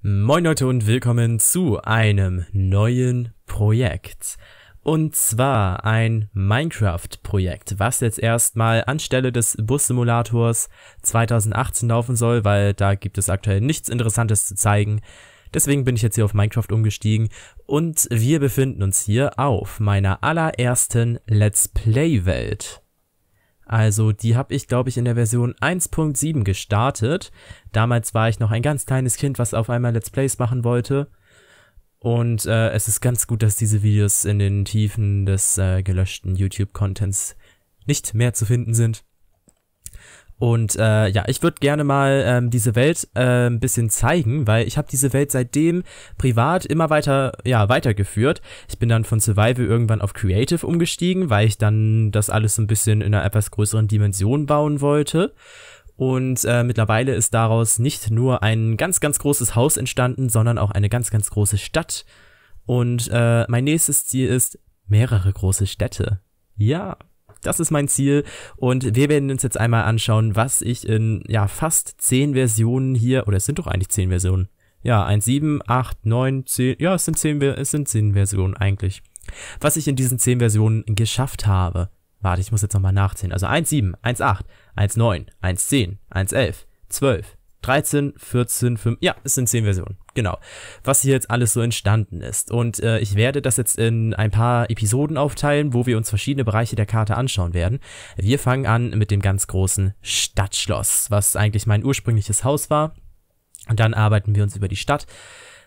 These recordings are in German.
Moin Leute und willkommen zu einem neuen Projekt. Und zwar ein Minecraft-Projekt, was jetzt erstmal anstelle des Bus-Simulators 2018 laufen soll, weil da gibt es aktuell nichts Interessantes zu zeigen. Deswegen bin ich jetzt hier auf Minecraft umgestiegen und wir befinden uns hier auf meiner allerersten Let's Play-Welt. Also die habe ich, glaube ich, in der Version 1.7 gestartet. Damals war ich noch ein ganz kleines Kind, was auf einmal Let's Plays machen wollte. Und äh, es ist ganz gut, dass diese Videos in den Tiefen des äh, gelöschten YouTube-Contents nicht mehr zu finden sind. Und äh, ja, ich würde gerne mal ähm, diese Welt äh, ein bisschen zeigen, weil ich habe diese Welt seitdem privat immer weiter, ja, weitergeführt. Ich bin dann von Survival irgendwann auf Creative umgestiegen, weil ich dann das alles so ein bisschen in einer etwas größeren Dimension bauen wollte. Und äh, mittlerweile ist daraus nicht nur ein ganz, ganz großes Haus entstanden, sondern auch eine ganz, ganz große Stadt. Und äh, mein nächstes Ziel ist mehrere große Städte. Ja. Das ist mein Ziel. Und wir werden uns jetzt einmal anschauen, was ich in ja, fast zehn Versionen hier, oder es sind doch eigentlich zehn Versionen. Ja, 1, 7, 8, 9, 10, ja, es sind 10, es sind zehn Versionen eigentlich. Was ich in diesen 10 Versionen geschafft habe. Warte, ich muss jetzt nochmal nachzählen. Also 1, 7, 1, 8, 1, 9, 1, 10, 1, 11, 12, 13, 14, 5, ja, es sind 10 Versionen, genau. Was hier jetzt alles so entstanden ist. Und äh, ich werde das jetzt in ein paar Episoden aufteilen, wo wir uns verschiedene Bereiche der Karte anschauen werden. Wir fangen an mit dem ganz großen Stadtschloss, was eigentlich mein ursprüngliches Haus war. Und dann arbeiten wir uns über die Stadt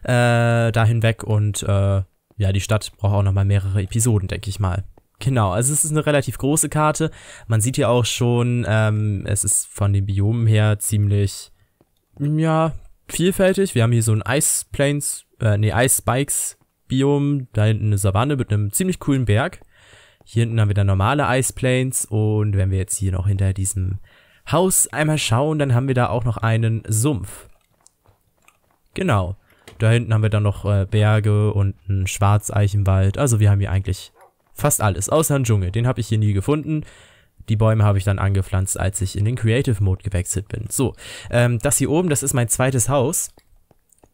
äh, dahin weg und äh, ja, die Stadt braucht auch nochmal mehrere Episoden, denke ich mal. Genau, also es ist eine relativ große Karte. Man sieht hier auch schon, ähm, es ist von den Biomen her ziemlich ja, vielfältig. Wir haben hier so ein Ice Plains, äh, nee, Ice Spikes Biom, da hinten eine Savanne mit einem ziemlich coolen Berg. Hier hinten haben wir dann normale Ice Plains und wenn wir jetzt hier noch hinter diesem Haus einmal schauen, dann haben wir da auch noch einen Sumpf. Genau. Da hinten haben wir dann noch äh, Berge und einen Schwarzeichenwald. Also wir haben hier eigentlich fast alles, außer einen Dschungel. Den habe ich hier nie gefunden. Die Bäume habe ich dann angepflanzt, als ich in den Creative Mode gewechselt bin. So, ähm, das hier oben, das ist mein zweites Haus.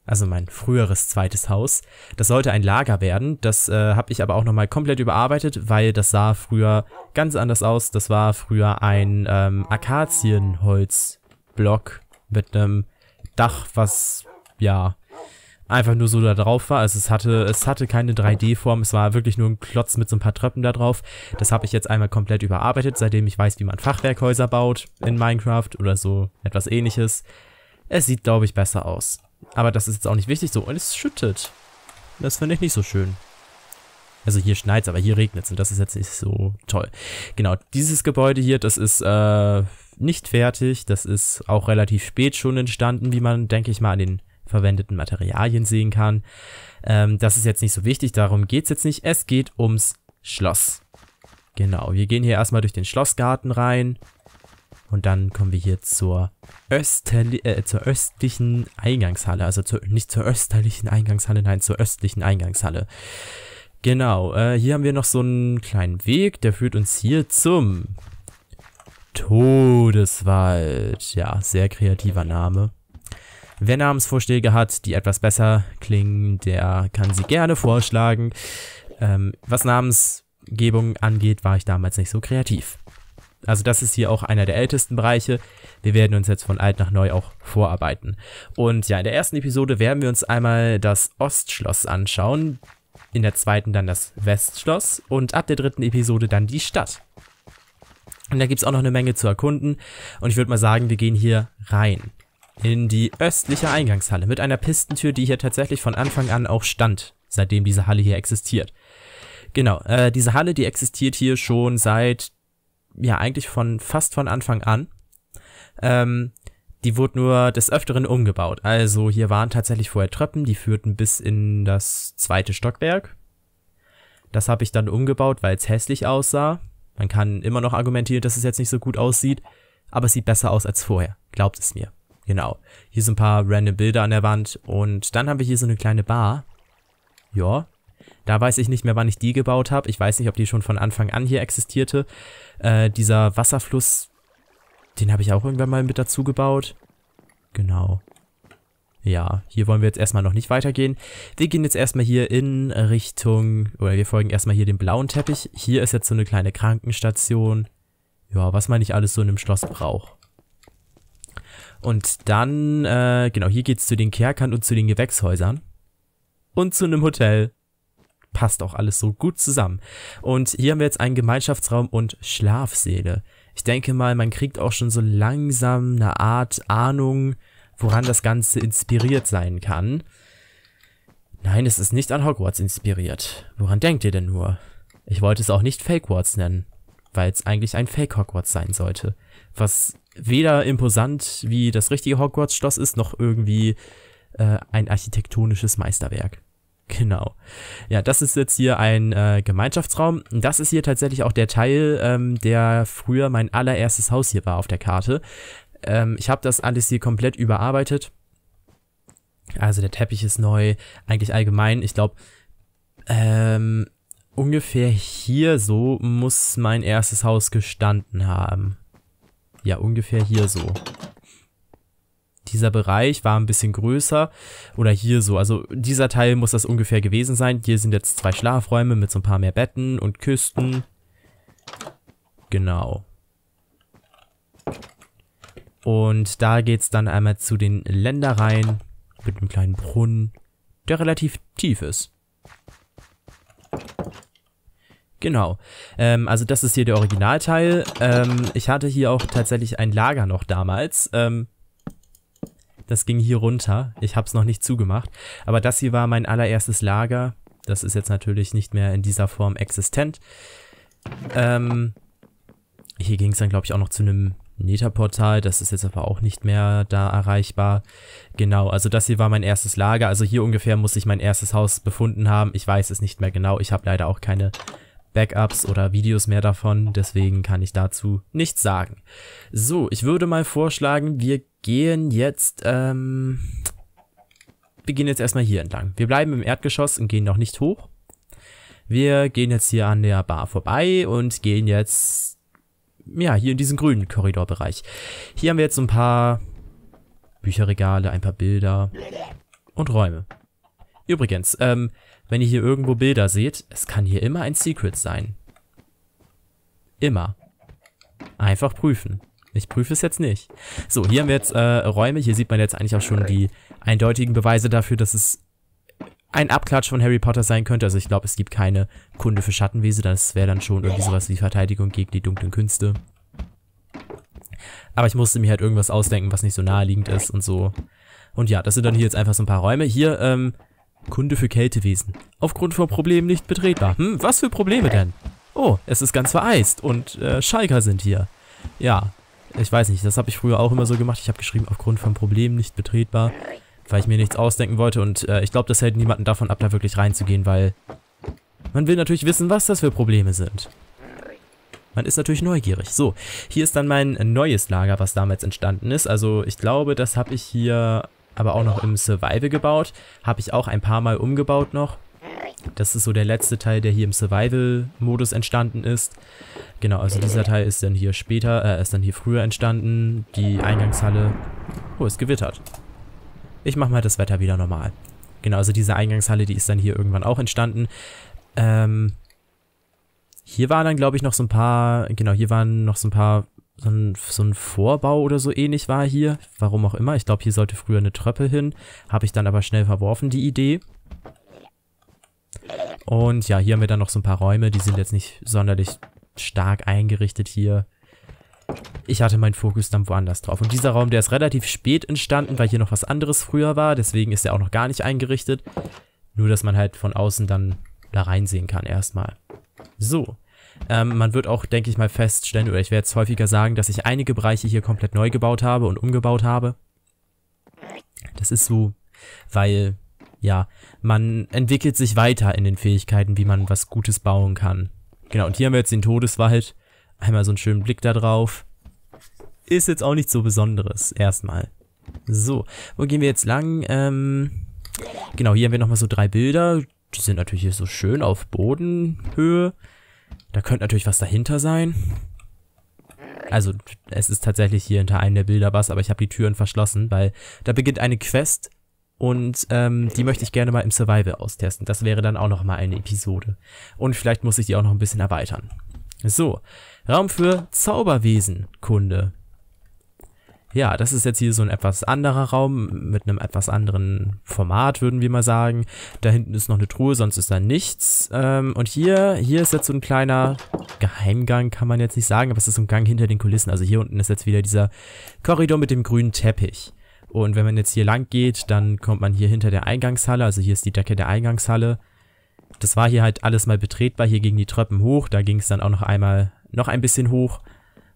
Also mein früheres zweites Haus. Das sollte ein Lager werden. Das äh, habe ich aber auch nochmal komplett überarbeitet, weil das sah früher ganz anders aus. Das war früher ein ähm, Akazienholzblock mit einem Dach, was ja einfach nur so da drauf war. Also es hatte, es hatte keine 3D-Form, es war wirklich nur ein Klotz mit so ein paar Treppen da drauf. Das habe ich jetzt einmal komplett überarbeitet, seitdem ich weiß, wie man Fachwerkhäuser baut in Minecraft oder so etwas ähnliches. Es sieht, glaube ich, besser aus. Aber das ist jetzt auch nicht wichtig so. Und es schüttet. Das finde ich nicht so schön. Also hier schneit's, aber hier regnet's und das ist jetzt nicht so toll. Genau, dieses Gebäude hier, das ist äh, nicht fertig. Das ist auch relativ spät schon entstanden, wie man, denke ich mal, an den verwendeten Materialien sehen kann. Ähm, das ist jetzt nicht so wichtig, darum geht es jetzt nicht. Es geht ums Schloss. Genau, wir gehen hier erstmal durch den Schlossgarten rein. Und dann kommen wir hier zur, österli äh, zur östlichen Eingangshalle. Also zur, nicht zur östlichen Eingangshalle, nein, zur östlichen Eingangshalle. Genau, äh, hier haben wir noch so einen kleinen Weg, der führt uns hier zum Todeswald. Ja, sehr kreativer Name. Wer Namensvorschläge hat, die etwas besser klingen, der kann sie gerne vorschlagen. Ähm, was Namensgebung angeht, war ich damals nicht so kreativ. Also das ist hier auch einer der ältesten Bereiche. Wir werden uns jetzt von alt nach neu auch vorarbeiten. Und ja, in der ersten Episode werden wir uns einmal das Ostschloss anschauen, in der zweiten dann das Westschloss und ab der dritten Episode dann die Stadt. Und da gibt es auch noch eine Menge zu erkunden und ich würde mal sagen, wir gehen hier rein in die östliche Eingangshalle mit einer Pistentür, die hier tatsächlich von Anfang an auch stand, seitdem diese Halle hier existiert. Genau, äh, diese Halle, die existiert hier schon seit, ja eigentlich von fast von Anfang an. Ähm, die wurde nur des Öfteren umgebaut. Also hier waren tatsächlich vorher Treppen, die führten bis in das zweite Stockwerk. Das habe ich dann umgebaut, weil es hässlich aussah. Man kann immer noch argumentieren, dass es jetzt nicht so gut aussieht, aber es sieht besser aus als vorher. Glaubt es mir. Genau. Hier sind ein paar random Bilder an der Wand. Und dann haben wir hier so eine kleine Bar. Ja. Da weiß ich nicht mehr, wann ich die gebaut habe. Ich weiß nicht, ob die schon von Anfang an hier existierte. Äh, dieser Wasserfluss, den habe ich auch irgendwann mal mit dazu gebaut. Genau. Ja, hier wollen wir jetzt erstmal noch nicht weitergehen. Wir gehen jetzt erstmal hier in Richtung, oder wir folgen erstmal hier dem blauen Teppich. Hier ist jetzt so eine kleine Krankenstation. Ja, was man nicht alles so in einem Schloss braucht. Und dann, äh, genau, hier geht's zu den Kerkern und zu den Gewächshäusern. Und zu einem Hotel. Passt auch alles so gut zusammen. Und hier haben wir jetzt einen Gemeinschaftsraum und Schlafseele. Ich denke mal, man kriegt auch schon so langsam eine Art Ahnung, woran das Ganze inspiriert sein kann. Nein, es ist nicht an Hogwarts inspiriert. Woran denkt ihr denn nur? Ich wollte es auch nicht Fake Hogwarts nennen, weil es eigentlich ein Fake Hogwarts sein sollte, was weder imposant wie das richtige Hogwarts-Schloss ist, noch irgendwie äh, ein architektonisches Meisterwerk. Genau. Ja, das ist jetzt hier ein äh, Gemeinschaftsraum. Das ist hier tatsächlich auch der Teil, ähm, der früher mein allererstes Haus hier war auf der Karte. Ähm, ich habe das alles hier komplett überarbeitet. Also der Teppich ist neu, eigentlich allgemein. Ich glaube, ähm, ungefähr hier so muss mein erstes Haus gestanden haben. Ja, ungefähr hier so. Dieser Bereich war ein bisschen größer oder hier so. Also dieser Teil muss das ungefähr gewesen sein. Hier sind jetzt zwei Schlafräume mit so ein paar mehr Betten und Küsten. Genau. Und da geht es dann einmal zu den Ländereien mit einem kleinen Brunnen, der relativ tief ist. Genau. Ähm, also das ist hier der Originalteil. Ähm, ich hatte hier auch tatsächlich ein Lager noch damals. Ähm, das ging hier runter. Ich habe es noch nicht zugemacht. Aber das hier war mein allererstes Lager. Das ist jetzt natürlich nicht mehr in dieser Form existent. Ähm, hier ging es dann, glaube ich, auch noch zu einem Netherportal. Das ist jetzt aber auch nicht mehr da erreichbar. Genau, also das hier war mein erstes Lager. Also hier ungefähr muss ich mein erstes Haus befunden haben. Ich weiß es nicht mehr genau. Ich habe leider auch keine Backups oder Videos mehr davon, deswegen kann ich dazu nichts sagen. So, ich würde mal vorschlagen, wir gehen jetzt, ähm, wir gehen jetzt erstmal hier entlang. Wir bleiben im Erdgeschoss und gehen noch nicht hoch. Wir gehen jetzt hier an der Bar vorbei und gehen jetzt, ja, hier in diesen grünen Korridorbereich. Hier haben wir jetzt so ein paar Bücherregale, ein paar Bilder und Räume. Übrigens, ähm, wenn ihr hier irgendwo Bilder seht, es kann hier immer ein Secret sein. Immer. Einfach prüfen. Ich prüfe es jetzt nicht. So, hier haben wir jetzt äh, Räume. Hier sieht man jetzt eigentlich auch schon die eindeutigen Beweise dafür, dass es ein Abklatsch von Harry Potter sein könnte. Also ich glaube, es gibt keine Kunde für Schattenwesen. Das wäre dann schon irgendwie sowas wie Verteidigung gegen die dunklen Künste. Aber ich musste mir halt irgendwas ausdenken, was nicht so naheliegend ist und so. Und ja, das sind dann hier jetzt einfach so ein paar Räume. Hier ähm, Kunde für Kältewesen. Aufgrund von Problemen nicht betretbar. Hm, was für Probleme denn? Oh, es ist ganz vereist und äh, Schalker sind hier. Ja, ich weiß nicht, das habe ich früher auch immer so gemacht. Ich habe geschrieben, aufgrund von Problemen nicht betretbar, weil ich mir nichts ausdenken wollte. Und äh, ich glaube, das hält niemanden davon ab, da wirklich reinzugehen, weil man will natürlich wissen, was das für Probleme sind. Man ist natürlich neugierig. So, hier ist dann mein neues Lager, was damals entstanden ist. Also ich glaube, das habe ich hier aber auch noch im Survival gebaut. Habe ich auch ein paar Mal umgebaut noch. Das ist so der letzte Teil, der hier im Survival-Modus entstanden ist. Genau, also dieser Teil ist dann hier später, äh, ist dann hier früher entstanden. Die Eingangshalle... Oh, ist gewittert. Ich mache mal das Wetter wieder normal. Genau, also diese Eingangshalle, die ist dann hier irgendwann auch entstanden. Ähm, hier waren dann, glaube ich, noch so ein paar, genau, hier waren noch so ein paar so ein, so ein Vorbau oder so ähnlich war hier. Warum auch immer. Ich glaube, hier sollte früher eine Treppe hin. Habe ich dann aber schnell verworfen, die Idee. Und ja, hier haben wir dann noch so ein paar Räume. Die sind jetzt nicht sonderlich stark eingerichtet hier. Ich hatte meinen Fokus dann woanders drauf. Und dieser Raum, der ist relativ spät entstanden, weil hier noch was anderes früher war. Deswegen ist er auch noch gar nicht eingerichtet. Nur, dass man halt von außen dann da reinsehen kann erstmal. So. Ähm, man wird auch, denke ich mal, feststellen, oder ich werde es häufiger sagen, dass ich einige Bereiche hier komplett neu gebaut habe und umgebaut habe. Das ist so, weil, ja, man entwickelt sich weiter in den Fähigkeiten, wie man was Gutes bauen kann. Genau, und hier haben wir jetzt den Todeswald. Einmal so einen schönen Blick da drauf. Ist jetzt auch nichts so Besonderes, erstmal. So, wo gehen wir jetzt lang? Ähm, genau, hier haben wir nochmal so drei Bilder. Die sind natürlich hier so schön auf Bodenhöhe. Da könnte natürlich was dahinter sein. Also es ist tatsächlich hier hinter einem der Bilder was, aber ich habe die Türen verschlossen, weil da beginnt eine Quest und ähm, die möchte ich gerne mal im Survival austesten. Das wäre dann auch nochmal eine Episode. Und vielleicht muss ich die auch noch ein bisschen erweitern. So, Raum für Zauberwesen, Kunde ja, das ist jetzt hier so ein etwas anderer Raum mit einem etwas anderen Format, würden wir mal sagen. Da hinten ist noch eine Truhe, sonst ist da nichts. Ähm, und hier, hier ist jetzt so ein kleiner Geheimgang, kann man jetzt nicht sagen, aber es ist so ein Gang hinter den Kulissen. Also hier unten ist jetzt wieder dieser Korridor mit dem grünen Teppich. Und wenn man jetzt hier lang geht, dann kommt man hier hinter der Eingangshalle. Also hier ist die Decke der Eingangshalle. Das war hier halt alles mal betretbar, hier gingen die Treppen hoch, da ging es dann auch noch einmal noch ein bisschen hoch.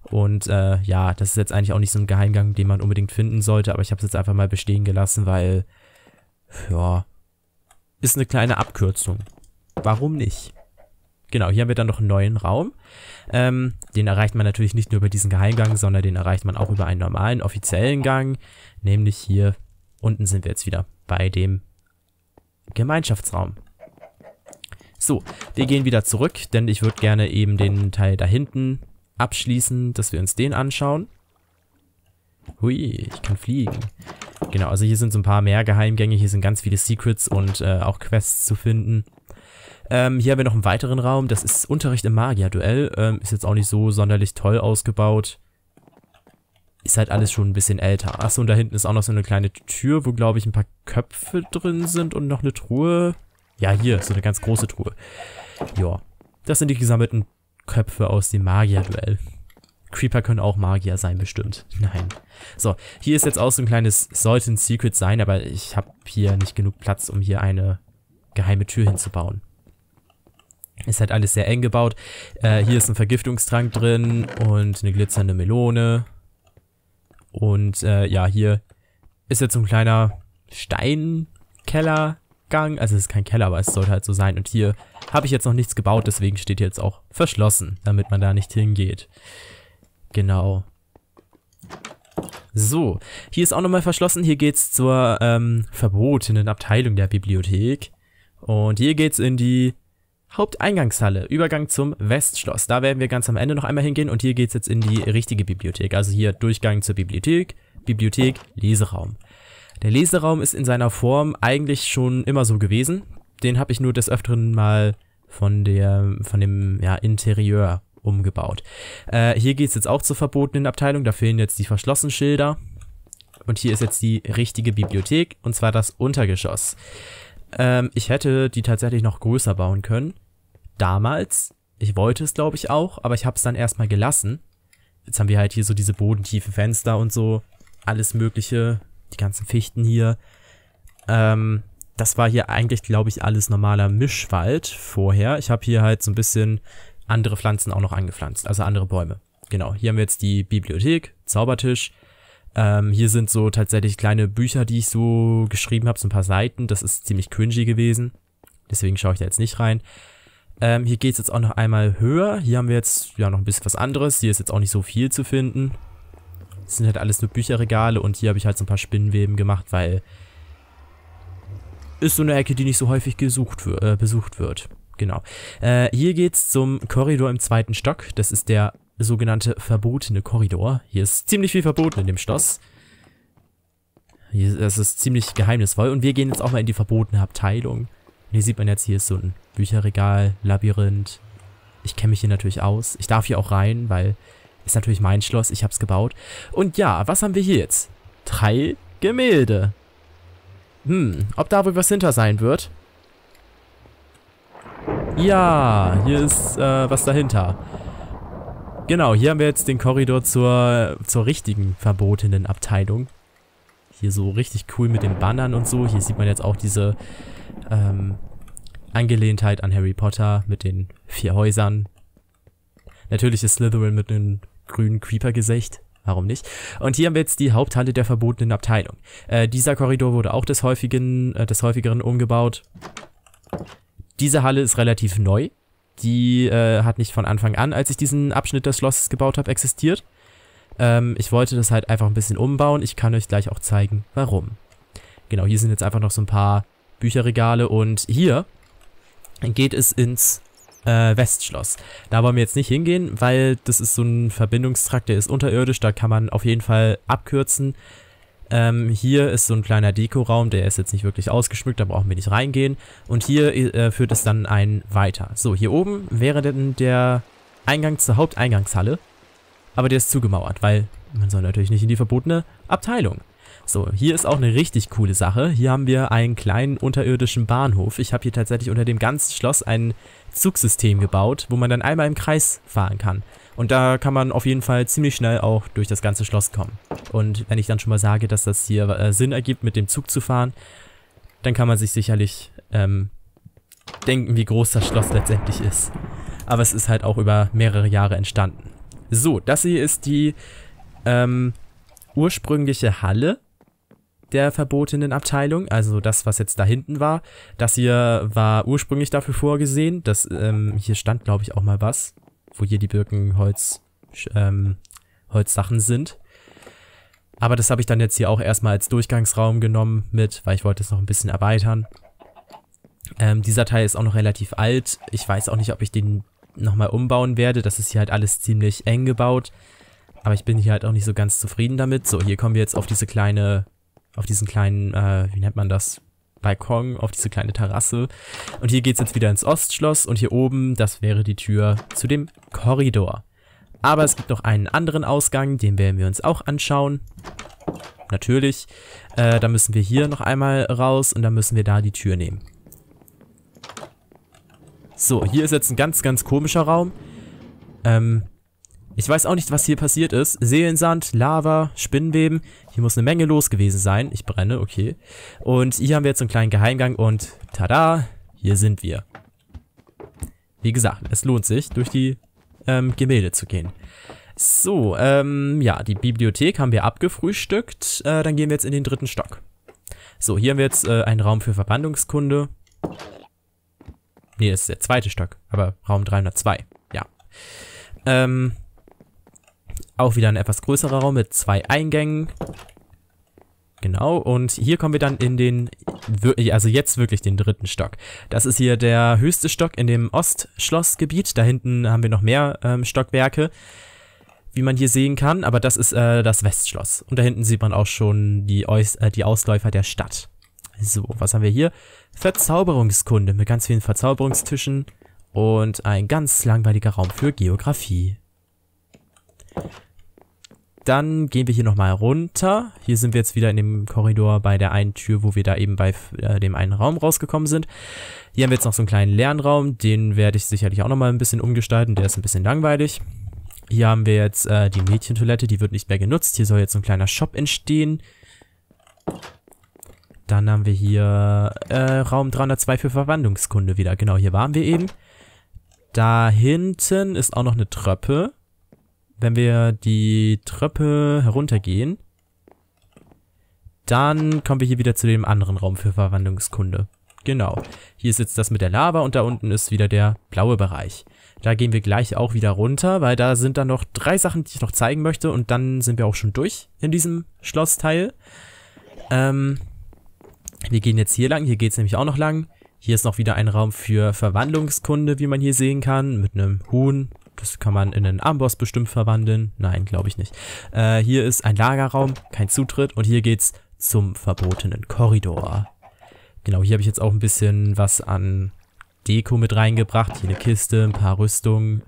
Und äh, ja, das ist jetzt eigentlich auch nicht so ein Geheimgang, den man unbedingt finden sollte, aber ich habe es jetzt einfach mal bestehen gelassen, weil, ja, ist eine kleine Abkürzung. Warum nicht? Genau, hier haben wir dann noch einen neuen Raum. Ähm, den erreicht man natürlich nicht nur über diesen Geheimgang, sondern den erreicht man auch über einen normalen, offiziellen Gang. Nämlich hier unten sind wir jetzt wieder bei dem Gemeinschaftsraum. So, wir gehen wieder zurück, denn ich würde gerne eben den Teil da hinten abschließen, dass wir uns den anschauen. Hui, ich kann fliegen. Genau, also hier sind so ein paar mehr Geheimgänge, hier sind ganz viele Secrets und äh, auch Quests zu finden. Ähm, hier haben wir noch einen weiteren Raum, das ist Unterricht im Magier-Duell. Ähm, ist jetzt auch nicht so sonderlich toll ausgebaut. Ist halt alles schon ein bisschen älter. Achso, und da hinten ist auch noch so eine kleine Tür, wo, glaube ich, ein paar Köpfe drin sind und noch eine Truhe. Ja, hier, so eine ganz große Truhe. Ja, das sind die gesammelten Köpfe aus dem Magier-Duell. Creeper können auch Magier sein, bestimmt. Nein. So, hier ist jetzt auch so ein kleines, sollte ein Secret sein, aber ich habe hier nicht genug Platz, um hier eine geheime Tür hinzubauen. Ist halt alles sehr eng gebaut. Äh, hier ist ein Vergiftungstrank drin und eine glitzernde Melone. Und äh, ja, hier ist jetzt so ein kleiner Steinkeller Abgang. Also es ist kein Keller, aber es sollte halt so sein. Und hier habe ich jetzt noch nichts gebaut, deswegen steht jetzt auch verschlossen, damit man da nicht hingeht. Genau. So, hier ist auch nochmal verschlossen. Hier geht's zur ähm, verbotenen Abteilung der Bibliothek. Und hier geht's in die Haupteingangshalle, Übergang zum Westschloss. Da werden wir ganz am Ende noch einmal hingehen und hier geht's jetzt in die richtige Bibliothek. Also hier Durchgang zur Bibliothek, Bibliothek, Leseraum. Der Leseraum ist in seiner Form eigentlich schon immer so gewesen. Den habe ich nur des Öfteren mal von, der, von dem ja, Interieur umgebaut. Äh, hier geht es jetzt auch zur verbotenen Abteilung. Da fehlen jetzt die verschlossenen Schilder. Und hier ist jetzt die richtige Bibliothek, und zwar das Untergeschoss. Ähm, ich hätte die tatsächlich noch größer bauen können. Damals. Ich wollte es, glaube ich, auch, aber ich habe es dann erstmal gelassen. Jetzt haben wir halt hier so diese bodentiefen Fenster und so. Alles Mögliche die ganzen Fichten hier. Ähm, das war hier eigentlich, glaube ich, alles normaler Mischwald vorher. Ich habe hier halt so ein bisschen andere Pflanzen auch noch angepflanzt, also andere Bäume. Genau, hier haben wir jetzt die Bibliothek, Zaubertisch. Ähm, hier sind so tatsächlich kleine Bücher, die ich so geschrieben habe, so ein paar Seiten. Das ist ziemlich cringy gewesen. Deswegen schaue ich da jetzt nicht rein. Ähm, hier geht es jetzt auch noch einmal höher. Hier haben wir jetzt ja noch ein bisschen was anderes. Hier ist jetzt auch nicht so viel zu finden. Das sind halt alles nur Bücherregale und hier habe ich halt so ein paar Spinnenweben gemacht, weil ist so eine Ecke, die nicht so häufig gesucht, äh, besucht wird. Genau. Äh, hier geht's zum Korridor im zweiten Stock. Das ist der sogenannte verbotene Korridor. Hier ist ziemlich viel verboten in dem Schloss. Hier, das ist ziemlich geheimnisvoll. Und wir gehen jetzt auch mal in die verbotene Abteilung. Und hier sieht man jetzt, hier ist so ein Bücherregal, Labyrinth. Ich kenne mich hier natürlich aus. Ich darf hier auch rein, weil ist natürlich mein Schloss, ich habe es gebaut. Und ja, was haben wir hier jetzt? Drei Gemälde. Hm, ob da wohl was hinter sein wird? Ja, hier ist äh, was dahinter. Genau, hier haben wir jetzt den Korridor zur, zur richtigen verbotenen Abteilung. Hier so richtig cool mit den Bannern und so. Hier sieht man jetzt auch diese ähm, Angelehntheit an Harry Potter mit den vier Häusern. Natürlich ist Slytherin mit einem grünen Creeper-Gesicht. Warum nicht? Und hier haben wir jetzt die Haupthalle der verbotenen Abteilung. Äh, dieser Korridor wurde auch des, häufigen, äh, des häufigeren umgebaut. Diese Halle ist relativ neu. Die äh, hat nicht von Anfang an, als ich diesen Abschnitt des Schlosses gebaut habe, existiert. Ähm, ich wollte das halt einfach ein bisschen umbauen. Ich kann euch gleich auch zeigen, warum. Genau, hier sind jetzt einfach noch so ein paar Bücherregale. Und hier geht es ins äh, Westschloss. Da wollen wir jetzt nicht hingehen, weil das ist so ein Verbindungstrakt, der ist unterirdisch, da kann man auf jeden Fall abkürzen. Ähm, hier ist so ein kleiner Dekoraum, der ist jetzt nicht wirklich ausgeschmückt, da brauchen wir nicht reingehen. Und hier äh, führt es dann ein weiter. So, hier oben wäre denn der Eingang zur Haupteingangshalle. Aber der ist zugemauert, weil man soll natürlich nicht in die verbotene Abteilung. So, hier ist auch eine richtig coole Sache. Hier haben wir einen kleinen unterirdischen Bahnhof. Ich habe hier tatsächlich unter dem ganzen Schloss ein Zugsystem gebaut, wo man dann einmal im Kreis fahren kann. Und da kann man auf jeden Fall ziemlich schnell auch durch das ganze Schloss kommen. Und wenn ich dann schon mal sage, dass das hier äh, Sinn ergibt, mit dem Zug zu fahren, dann kann man sich sicherlich ähm, denken, wie groß das Schloss letztendlich ist. Aber es ist halt auch über mehrere Jahre entstanden. So, das hier ist die ähm, ursprüngliche Halle der verbotenen Abteilung, also das, was jetzt da hinten war. Das hier war ursprünglich dafür vorgesehen. Das, ähm, hier stand, glaube ich, auch mal was, wo hier die Birkenholz, ähm, Holzsachen sind. Aber das habe ich dann jetzt hier auch erstmal als Durchgangsraum genommen mit, weil ich wollte es noch ein bisschen erweitern. Ähm, dieser Teil ist auch noch relativ alt. Ich weiß auch nicht, ob ich den nochmal umbauen werde. Das ist hier halt alles ziemlich eng gebaut. Aber ich bin hier halt auch nicht so ganz zufrieden damit. So, hier kommen wir jetzt auf diese kleine auf diesen kleinen, äh, wie nennt man das, Balkon, auf diese kleine Terrasse. Und hier geht's jetzt wieder ins Ostschloss und hier oben, das wäre die Tür zu dem Korridor. Aber es gibt noch einen anderen Ausgang, den werden wir uns auch anschauen. Natürlich. Äh, da müssen wir hier noch einmal raus und dann müssen wir da die Tür nehmen. So, hier ist jetzt ein ganz, ganz komischer Raum. Ähm, ich weiß auch nicht, was hier passiert ist. Seelensand, Lava, Spinnenweben. Hier muss eine Menge los gewesen sein. Ich brenne, okay. Und hier haben wir jetzt einen kleinen Geheimgang und tada, hier sind wir. Wie gesagt, es lohnt sich, durch die ähm, Gemälde zu gehen. So, ähm, ja, die Bibliothek haben wir abgefrühstückt. Äh, dann gehen wir jetzt in den dritten Stock. So, hier haben wir jetzt äh, einen Raum für Verbandungskunde. Nee, ist der zweite Stock, aber Raum 302, ja. Ähm, auch wieder ein etwas größerer Raum mit zwei Eingängen. Genau, und hier kommen wir dann in den, also jetzt wirklich den dritten Stock. Das ist hier der höchste Stock in dem Ostschlossgebiet. Da hinten haben wir noch mehr ähm, Stockwerke, wie man hier sehen kann. Aber das ist äh, das Westschloss. Und da hinten sieht man auch schon die, Aus äh, die Ausläufer der Stadt. So, was haben wir hier? Verzauberungskunde mit ganz vielen Verzauberungstischen und ein ganz langweiliger Raum für Geografie. Dann gehen wir hier nochmal runter. Hier sind wir jetzt wieder in dem Korridor bei der einen Tür, wo wir da eben bei äh, dem einen Raum rausgekommen sind. Hier haben wir jetzt noch so einen kleinen Lernraum. Den werde ich sicherlich auch nochmal ein bisschen umgestalten. Der ist ein bisschen langweilig. Hier haben wir jetzt äh, die Mädchentoilette. Die wird nicht mehr genutzt. Hier soll jetzt so ein kleiner Shop entstehen. Dann haben wir hier äh, Raum 302 für Verwandlungskunde wieder. Genau, hier waren wir eben. Da hinten ist auch noch eine Treppe wenn wir die Treppe heruntergehen, dann kommen wir hier wieder zu dem anderen Raum für Verwandlungskunde. Genau. Hier ist jetzt das mit der Lava und da unten ist wieder der blaue Bereich. Da gehen wir gleich auch wieder runter, weil da sind dann noch drei Sachen, die ich noch zeigen möchte und dann sind wir auch schon durch in diesem Schlossteil. Ähm, wir gehen jetzt hier lang, hier geht es nämlich auch noch lang. Hier ist noch wieder ein Raum für Verwandlungskunde, wie man hier sehen kann, mit einem Huhn, das kann man in einen Armboss bestimmt verwandeln. Nein, glaube ich nicht. Äh, hier ist ein Lagerraum, kein Zutritt. Und hier geht's zum verbotenen Korridor. Genau, hier habe ich jetzt auch ein bisschen was an Deko mit reingebracht. Hier eine Kiste, ein paar Rüstungen.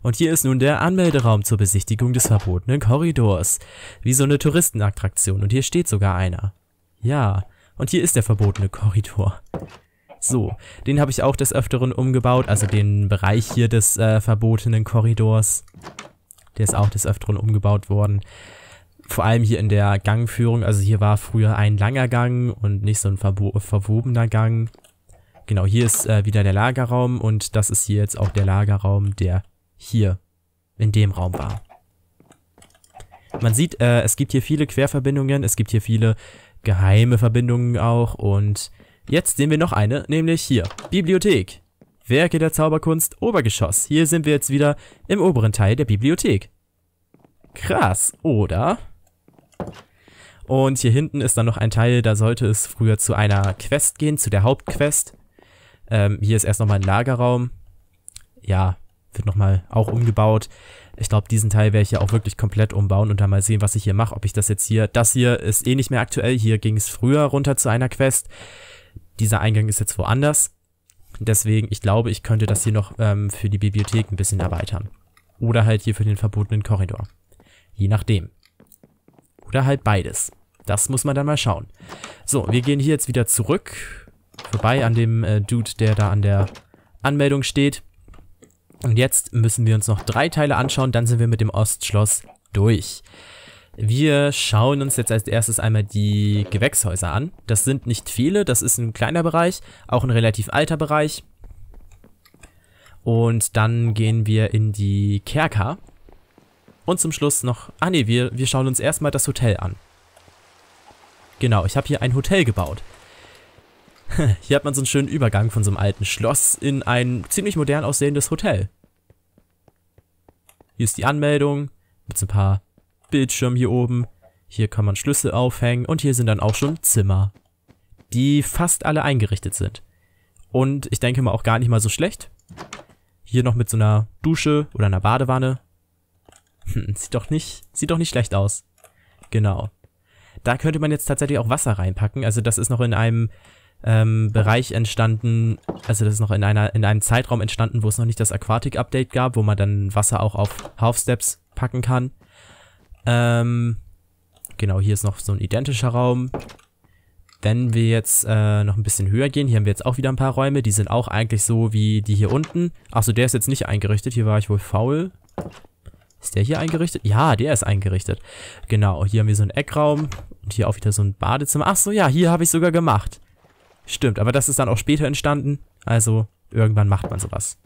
Und hier ist nun der Anmelderaum zur Besichtigung des verbotenen Korridors. Wie so eine Touristenattraktion. Und hier steht sogar einer. Ja, und hier ist der verbotene Korridor. So, den habe ich auch des Öfteren umgebaut, also den Bereich hier des äh, verbotenen Korridors. Der ist auch des Öfteren umgebaut worden. Vor allem hier in der Gangführung, also hier war früher ein langer Gang und nicht so ein verwobener Gang. Genau, hier ist äh, wieder der Lagerraum und das ist hier jetzt auch der Lagerraum, der hier in dem Raum war. Man sieht, äh, es gibt hier viele Querverbindungen, es gibt hier viele geheime Verbindungen auch und Jetzt sehen wir noch eine, nämlich hier. Bibliothek. Werke der Zauberkunst, Obergeschoss. Hier sind wir jetzt wieder im oberen Teil der Bibliothek. Krass, oder? Und hier hinten ist dann noch ein Teil, da sollte es früher zu einer Quest gehen, zu der Hauptquest. Ähm, hier ist erst nochmal ein Lagerraum. Ja, wird nochmal auch umgebaut. Ich glaube, diesen Teil werde ich ja auch wirklich komplett umbauen und dann mal sehen, was ich hier mache. Ob ich das jetzt hier... Das hier ist eh nicht mehr aktuell. Hier ging es früher runter zu einer Quest. Dieser Eingang ist jetzt woanders. Deswegen, ich glaube, ich könnte das hier noch ähm, für die Bibliothek ein bisschen erweitern. Oder halt hier für den verbotenen Korridor. Je nachdem. Oder halt beides. Das muss man dann mal schauen. So, wir gehen hier jetzt wieder zurück. Vorbei an dem äh, Dude, der da an der Anmeldung steht. Und jetzt müssen wir uns noch drei Teile anschauen, dann sind wir mit dem Ostschloss durch. Wir schauen uns jetzt als erstes einmal die Gewächshäuser an. Das sind nicht viele, das ist ein kleiner Bereich, auch ein relativ alter Bereich. Und dann gehen wir in die Kerker. Und zum Schluss noch... Ah ne, wir, wir schauen uns erstmal das Hotel an. Genau, ich habe hier ein Hotel gebaut. hier hat man so einen schönen Übergang von so einem alten Schloss in ein ziemlich modern aussehendes Hotel. Hier ist die Anmeldung mit so ein paar Bildschirm hier oben. Hier kann man Schlüssel aufhängen und hier sind dann auch schon Zimmer, die fast alle eingerichtet sind. Und ich denke mal auch gar nicht mal so schlecht. Hier noch mit so einer Dusche oder einer Badewanne. Hm, sieht doch nicht, sieht doch nicht schlecht aus. Genau. Da könnte man jetzt tatsächlich auch Wasser reinpacken. Also das ist noch in einem ähm, Bereich entstanden, also das ist noch in, einer, in einem Zeitraum entstanden, wo es noch nicht das Aquatic-Update gab, wo man dann Wasser auch auf Half-Steps packen kann. Ähm, genau, hier ist noch so ein identischer Raum. Wenn wir jetzt äh, noch ein bisschen höher gehen, hier haben wir jetzt auch wieder ein paar Räume. Die sind auch eigentlich so wie die hier unten. Achso, der ist jetzt nicht eingerichtet. Hier war ich wohl faul. Ist der hier eingerichtet? Ja, der ist eingerichtet. Genau, hier haben wir so einen Eckraum. Und hier auch wieder so ein Badezimmer. Achso, ja, hier habe ich sogar gemacht. Stimmt, aber das ist dann auch später entstanden. Also, irgendwann macht man sowas.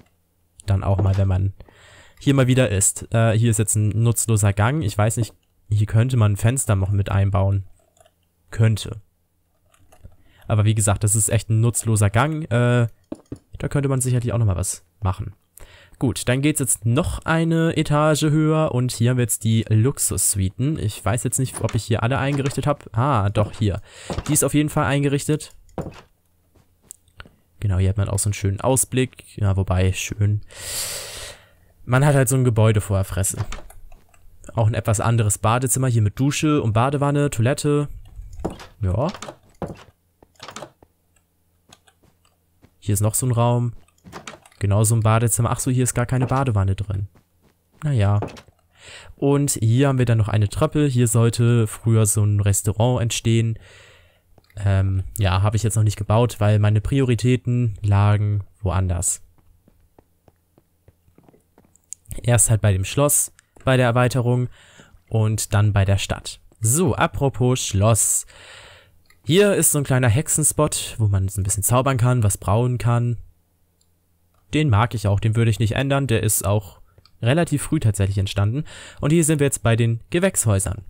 Dann auch mal, wenn man hier mal wieder ist. Äh, hier ist jetzt ein nutzloser Gang. Ich weiß nicht, hier könnte man ein Fenster noch mit einbauen. Könnte. Aber wie gesagt, das ist echt ein nutzloser Gang. Äh, da könnte man sicherlich auch nochmal was machen. Gut, dann geht's jetzt noch eine Etage höher und hier haben wir jetzt die Luxussuiten. Ich weiß jetzt nicht, ob ich hier alle eingerichtet habe. Ah, doch, hier. Die ist auf jeden Fall eingerichtet. Genau, hier hat man auch so einen schönen Ausblick. Ja, wobei, schön man hat halt so ein Gebäude vor der Fresse. Auch ein etwas anderes Badezimmer hier mit Dusche und Badewanne, Toilette. Ja. Hier ist noch so ein Raum. Genauso ein Badezimmer. Ach so, hier ist gar keine Badewanne drin. Naja. Und hier haben wir dann noch eine Treppe. Hier sollte früher so ein Restaurant entstehen. Ähm, ja, habe ich jetzt noch nicht gebaut, weil meine Prioritäten lagen woanders. Erst halt bei dem Schloss, bei der Erweiterung und dann bei der Stadt. So, apropos Schloss. Hier ist so ein kleiner Hexenspot, wo man so ein bisschen zaubern kann, was brauen kann. Den mag ich auch, den würde ich nicht ändern. Der ist auch relativ früh tatsächlich entstanden. Und hier sind wir jetzt bei den Gewächshäusern.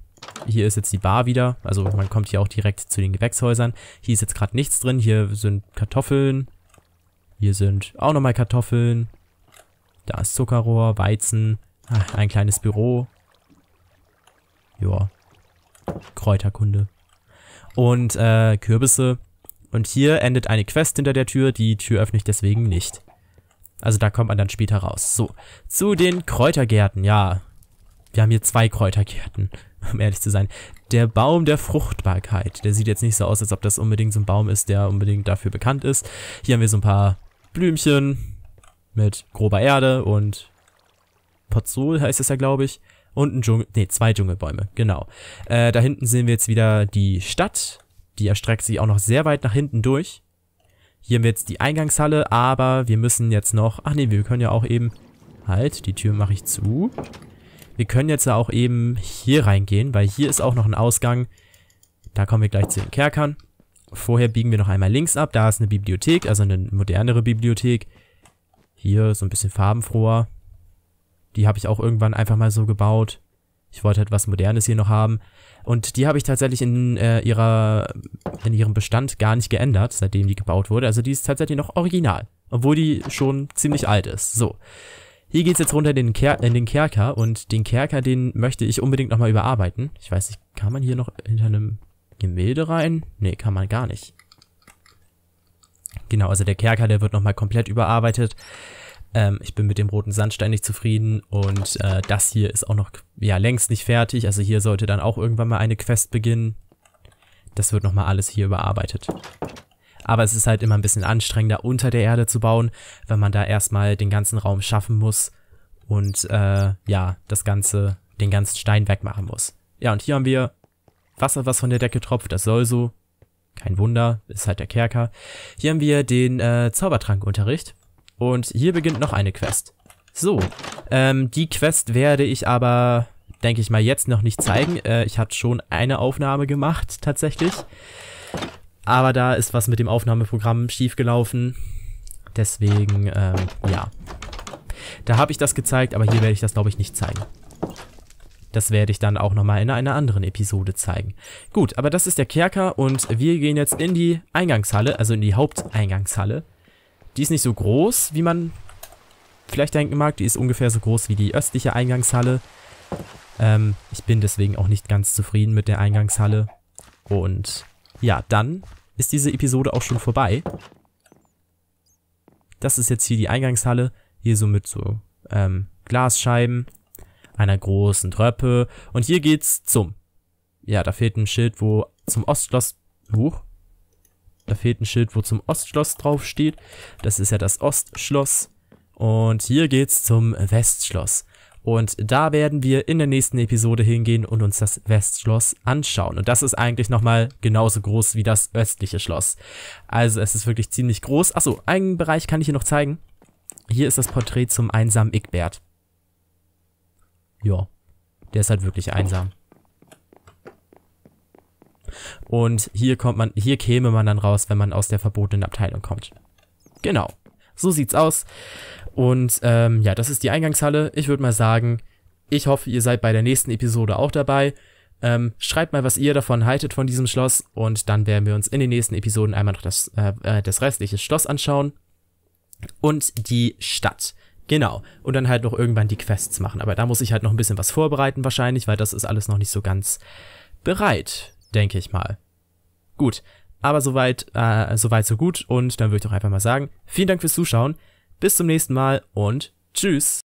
Hier ist jetzt die Bar wieder, also man kommt hier auch direkt zu den Gewächshäusern. Hier ist jetzt gerade nichts drin, hier sind Kartoffeln. Hier sind auch nochmal Kartoffeln. Da ist Zuckerrohr, Weizen, ach, ein kleines Büro. Joa. Kräuterkunde. Und äh, Kürbisse. Und hier endet eine Quest hinter der Tür, die Tür öffne ich deswegen nicht. Also da kommt man dann später raus. So, zu den Kräutergärten, ja. Wir haben hier zwei Kräutergärten, um ehrlich zu sein. Der Baum der Fruchtbarkeit, der sieht jetzt nicht so aus, als ob das unbedingt so ein Baum ist, der unbedingt dafür bekannt ist. Hier haben wir so ein paar Blümchen, mit grober Erde und Pozzol heißt es ja, glaube ich. Und ein Dschungel, nee, zwei Dschungelbäume, genau. Äh, da hinten sehen wir jetzt wieder die Stadt. Die erstreckt sich auch noch sehr weit nach hinten durch. Hier haben wir jetzt die Eingangshalle, aber wir müssen jetzt noch... Ach nee, wir können ja auch eben... Halt, die Tür mache ich zu. Wir können jetzt ja auch eben hier reingehen, weil hier ist auch noch ein Ausgang. Da kommen wir gleich zu den Kerkern. Vorher biegen wir noch einmal links ab. Da ist eine Bibliothek, also eine modernere Bibliothek. Hier so ein bisschen farbenfroher. Die habe ich auch irgendwann einfach mal so gebaut. Ich wollte etwas halt Modernes hier noch haben. Und die habe ich tatsächlich in, äh, ihrer, in ihrem Bestand gar nicht geändert, seitdem die gebaut wurde. Also die ist tatsächlich noch original, obwohl die schon ziemlich alt ist. So, hier geht es jetzt runter in den, Ker in den Kerker und den Kerker, den möchte ich unbedingt nochmal überarbeiten. Ich weiß nicht, kann man hier noch hinter einem Gemälde rein? Nee, kann man gar nicht. Genau, also der Kerker, der wird nochmal komplett überarbeitet. Ähm, ich bin mit dem roten Sandstein nicht zufrieden und äh, das hier ist auch noch ja längst nicht fertig. Also hier sollte dann auch irgendwann mal eine Quest beginnen. Das wird nochmal alles hier überarbeitet. Aber es ist halt immer ein bisschen anstrengender, unter der Erde zu bauen, wenn man da erstmal den ganzen Raum schaffen muss und äh, ja, das ganze, den ganzen Stein wegmachen muss. Ja, und hier haben wir Wasser, was von der Decke tropft. Das soll so. Kein Wunder, ist halt der Kerker. Hier haben wir den äh, Zaubertrankunterricht. Und hier beginnt noch eine Quest. So, ähm, die Quest werde ich aber, denke ich mal, jetzt noch nicht zeigen. Äh, ich habe schon eine Aufnahme gemacht, tatsächlich. Aber da ist was mit dem Aufnahmeprogramm schiefgelaufen. Deswegen, ähm, ja. Da habe ich das gezeigt, aber hier werde ich das, glaube ich, nicht zeigen. Das werde ich dann auch nochmal in einer anderen Episode zeigen. Gut, aber das ist der Kerker und wir gehen jetzt in die Eingangshalle, also in die Haupteingangshalle. Die ist nicht so groß, wie man vielleicht denken mag. Die ist ungefähr so groß wie die östliche Eingangshalle. Ähm, ich bin deswegen auch nicht ganz zufrieden mit der Eingangshalle. Und ja, dann ist diese Episode auch schon vorbei. Das ist jetzt hier die Eingangshalle. Hier so mit so ähm, Glasscheiben einer großen Treppe. Und hier geht's zum. Ja, da fehlt ein Schild, wo zum Ostschloss. Huch. Da fehlt ein Schild, wo zum Ostschloss drauf steht. Das ist ja das Ostschloss. Und hier geht's zum Westschloss. Und da werden wir in der nächsten Episode hingehen und uns das Westschloss anschauen. Und das ist eigentlich nochmal genauso groß wie das östliche Schloss. Also es ist wirklich ziemlich groß. Achso, einen Bereich kann ich hier noch zeigen. Hier ist das Porträt zum einsamen Igbert. Ja, der ist halt wirklich einsam. Und hier kommt man, hier käme man dann raus, wenn man aus der verbotenen Abteilung kommt. Genau. So sieht's aus. Und ähm, ja, das ist die Eingangshalle. Ich würde mal sagen, ich hoffe, ihr seid bei der nächsten Episode auch dabei. Ähm, schreibt mal, was ihr davon haltet von diesem Schloss und dann werden wir uns in den nächsten Episoden einmal noch das, äh, äh das restliche Schloss anschauen und die Stadt. Genau. Und dann halt noch irgendwann die Quests machen. Aber da muss ich halt noch ein bisschen was vorbereiten wahrscheinlich, weil das ist alles noch nicht so ganz bereit, denke ich mal. Gut. Aber soweit, äh, soweit so gut. Und dann würde ich doch einfach mal sagen, vielen Dank fürs Zuschauen. Bis zum nächsten Mal und tschüss.